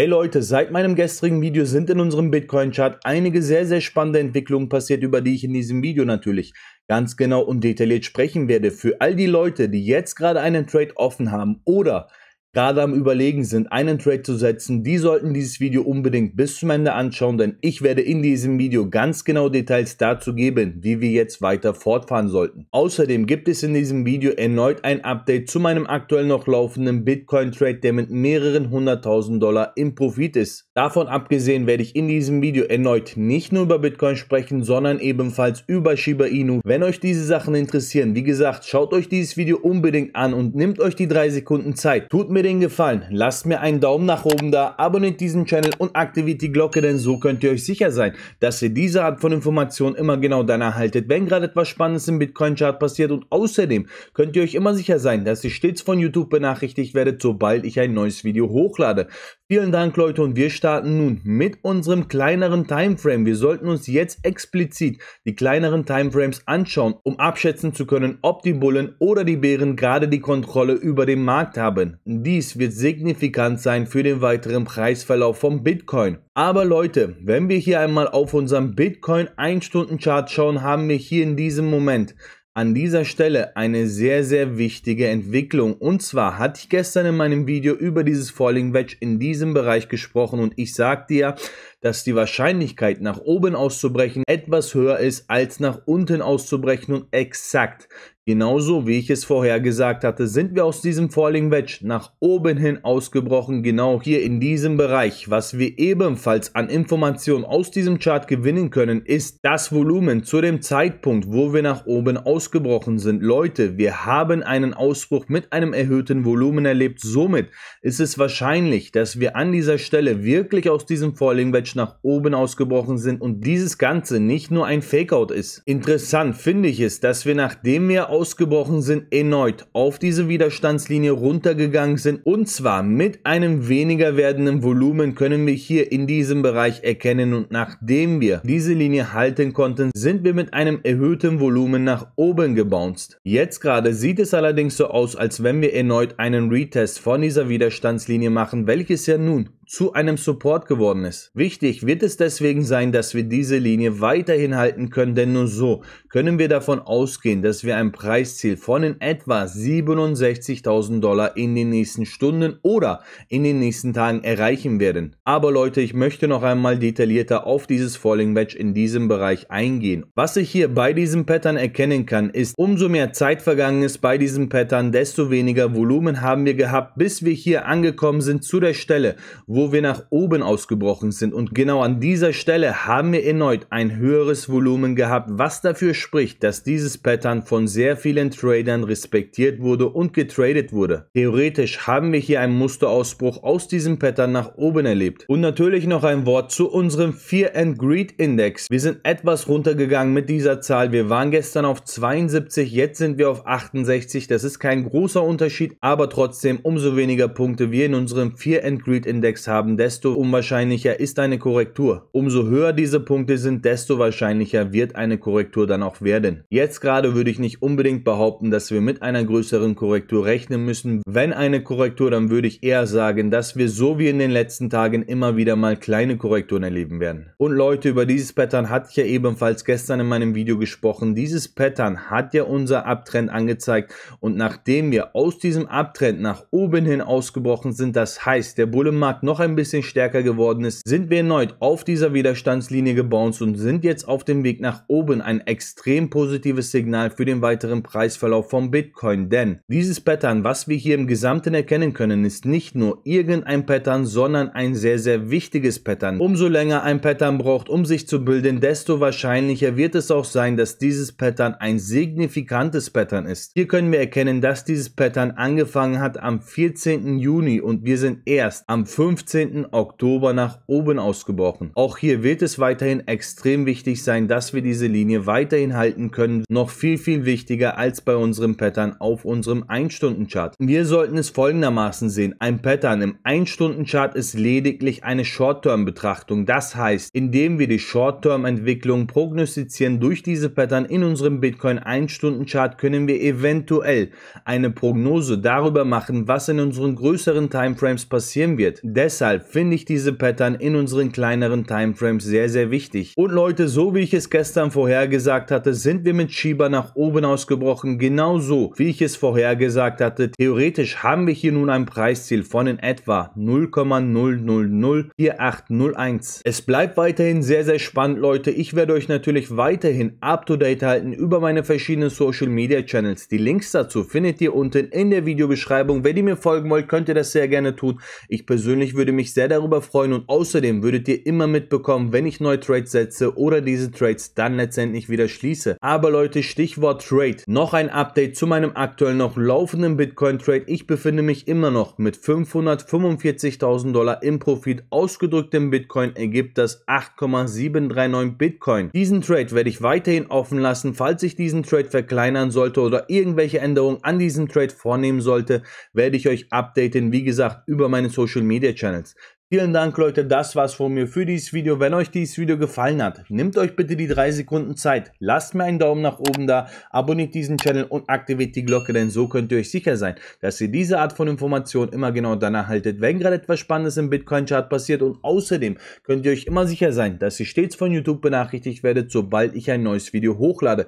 Hey Leute, seit meinem gestrigen Video sind in unserem Bitcoin-Chart einige sehr, sehr spannende Entwicklungen passiert, über die ich in diesem Video natürlich ganz genau und detailliert sprechen werde. Für all die Leute, die jetzt gerade einen Trade offen haben oder gerade am Überlegen sind, einen Trade zu setzen, die sollten dieses Video unbedingt bis zum Ende anschauen, denn ich werde in diesem Video ganz genau Details dazu geben, wie wir jetzt weiter fortfahren sollten. Außerdem gibt es in diesem Video erneut ein Update zu meinem aktuell noch laufenden Bitcoin-Trade, der mit mehreren hunderttausend Dollar im Profit ist. Davon abgesehen werde ich in diesem Video erneut nicht nur über Bitcoin sprechen, sondern ebenfalls über Shiba Inu. Wenn euch diese Sachen interessieren, wie gesagt, schaut euch dieses Video unbedingt an und nehmt euch die drei Sekunden Zeit. Tut mir mir den Gefallen, lasst mir einen Daumen nach oben da, abonniert diesen Channel und aktiviert die Glocke, denn so könnt ihr euch sicher sein, dass ihr diese Art von Informationen immer genau dann erhaltet, wenn gerade etwas Spannendes im Bitcoin-Chart passiert und außerdem könnt ihr euch immer sicher sein, dass ihr stets von YouTube benachrichtigt werdet, sobald ich ein neues Video hochlade. Vielen Dank Leute und wir starten nun mit unserem kleineren Timeframe. Wir sollten uns jetzt explizit die kleineren Timeframes anschauen, um abschätzen zu können, ob die Bullen oder die Bären gerade die Kontrolle über den Markt haben dies wird signifikant sein für den weiteren Preisverlauf von Bitcoin. Aber Leute, wenn wir hier einmal auf unserem Bitcoin 1-Stunden-Chart schauen, haben wir hier in diesem Moment an dieser Stelle eine sehr, sehr wichtige Entwicklung. Und zwar hatte ich gestern in meinem Video über dieses Falling Wedge in diesem Bereich gesprochen und ich sagte ja, dass die Wahrscheinlichkeit nach oben auszubrechen etwas höher ist als nach unten auszubrechen und exakt. Genauso wie ich es vorher gesagt hatte, sind wir aus diesem Falling Wedge nach oben hin ausgebrochen, genau hier in diesem Bereich. Was wir ebenfalls an Informationen aus diesem Chart gewinnen können, ist das Volumen zu dem Zeitpunkt, wo wir nach oben ausgebrochen sind. Leute, wir haben einen Ausbruch mit einem erhöhten Volumen erlebt. Somit ist es wahrscheinlich, dass wir an dieser Stelle wirklich aus diesem Falling Wedge Damage nach oben ausgebrochen sind und dieses Ganze nicht nur ein Fakeout ist. Interessant finde ich es, dass wir nachdem wir ausgebrochen sind, erneut auf diese Widerstandslinie runtergegangen sind und zwar mit einem weniger werdenden Volumen können wir hier in diesem Bereich erkennen und nachdem wir diese Linie halten konnten, sind wir mit einem erhöhten Volumen nach oben gebounced. Jetzt gerade sieht es allerdings so aus, als wenn wir erneut einen Retest von dieser Widerstandslinie machen, welches ja nun zu einem Support geworden ist. Wichtig wird es deswegen sein, dass wir diese Linie weiterhin halten können, denn nur so können wir davon ausgehen, dass wir ein Preisziel von in etwa 67.000 Dollar in den nächsten Stunden oder in den nächsten Tagen erreichen werden. Aber Leute, ich möchte noch einmal detaillierter auf dieses Falling Wedge in diesem Bereich eingehen. Was ich hier bei diesem Pattern erkennen kann, ist, umso mehr Zeit vergangen ist bei diesem Pattern, desto weniger Volumen haben wir gehabt, bis wir hier angekommen sind zu der Stelle, wo wo wir nach oben ausgebrochen sind. Und genau an dieser Stelle haben wir erneut ein höheres Volumen gehabt, was dafür spricht, dass dieses Pattern von sehr vielen Tradern respektiert wurde und getradet wurde. Theoretisch haben wir hier einen Musterausbruch aus diesem Pattern nach oben erlebt. Und natürlich noch ein Wort zu unserem Fear and Greed Index. Wir sind etwas runtergegangen mit dieser Zahl. Wir waren gestern auf 72, jetzt sind wir auf 68. Das ist kein großer Unterschied, aber trotzdem umso weniger Punkte wir in unserem Fear and Greed Index haben, desto unwahrscheinlicher ist eine Korrektur. Umso höher diese Punkte sind, desto wahrscheinlicher wird eine Korrektur dann auch werden. Jetzt gerade würde ich nicht unbedingt behaupten, dass wir mit einer größeren Korrektur rechnen müssen. Wenn eine Korrektur, dann würde ich eher sagen, dass wir so wie in den letzten Tagen immer wieder mal kleine Korrekturen erleben werden. Und Leute, über dieses Pattern hatte ich ja ebenfalls gestern in meinem Video gesprochen. Dieses Pattern hat ja unser Abtrend angezeigt und nachdem wir aus diesem Abtrend nach oben hin ausgebrochen sind, das heißt, der Bullenmarkt noch noch ein bisschen stärker geworden ist, sind wir erneut auf dieser Widerstandslinie gebounced und sind jetzt auf dem Weg nach oben. Ein extrem positives Signal für den weiteren Preisverlauf von Bitcoin, denn dieses Pattern, was wir hier im Gesamten erkennen können, ist nicht nur irgendein Pattern, sondern ein sehr, sehr wichtiges Pattern. Umso länger ein Pattern braucht, um sich zu bilden, desto wahrscheinlicher wird es auch sein, dass dieses Pattern ein signifikantes Pattern ist. Hier können wir erkennen, dass dieses Pattern angefangen hat am 14. Juni und wir sind erst am 15. 15. Oktober nach oben ausgebrochen. Auch hier wird es weiterhin extrem wichtig sein, dass wir diese Linie weiterhin halten können. Noch viel, viel wichtiger als bei unserem Pattern auf unserem 1-Stunden-Chart. Wir sollten es folgendermaßen sehen. Ein Pattern im 1-Stunden-Chart ist lediglich eine Short-Term-Betrachtung. Das heißt, indem wir die Short-Term-Entwicklung prognostizieren durch diese Pattern in unserem Bitcoin 1-Stunden-Chart, können wir eventuell eine Prognose darüber machen, was in unseren größeren Timeframes passieren wird. Des Deshalb finde ich diese Pattern in unseren kleineren Timeframes sehr, sehr wichtig. Und Leute, so wie ich es gestern vorhergesagt hatte, sind wir mit Shiba nach oben ausgebrochen, genauso wie ich es vorhergesagt hatte. Theoretisch haben wir hier nun ein Preisziel von in etwa 0,0004801. Es bleibt weiterhin sehr, sehr spannend, Leute. Ich werde euch natürlich weiterhin up-to-date halten über meine verschiedenen Social-Media-Channels. Die Links dazu findet ihr unten in der Videobeschreibung. Wenn ihr mir folgen wollt, könnt ihr das sehr gerne tun. Ich persönlich würde mich sehr darüber freuen und außerdem würdet ihr immer mitbekommen, wenn ich neue Trades setze oder diese Trades dann letztendlich wieder schließe. Aber Leute, Stichwort Trade. Noch ein Update zu meinem aktuell noch laufenden Bitcoin Trade. Ich befinde mich immer noch mit 545.000 Dollar im Profit Ausgedrückt im Bitcoin ergibt das 8,739 Bitcoin. Diesen Trade werde ich weiterhin offen lassen, falls ich diesen Trade verkleinern sollte oder irgendwelche Änderungen an diesem Trade vornehmen sollte, werde ich euch updaten, wie gesagt, über meine Social Media Channel. Channels. Vielen Dank Leute, das war's von mir für dieses Video. Wenn euch dieses Video gefallen hat, nehmt euch bitte die drei Sekunden Zeit, lasst mir einen Daumen nach oben da, abonniert diesen Channel und aktiviert die Glocke, denn so könnt ihr euch sicher sein, dass ihr diese Art von Informationen immer genau dann erhaltet, wenn gerade etwas Spannendes im Bitcoin-Chart passiert und außerdem könnt ihr euch immer sicher sein, dass ihr stets von YouTube benachrichtigt werdet, sobald ich ein neues Video hochlade.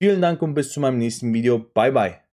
Vielen Dank und bis zu meinem nächsten Video. Bye bye.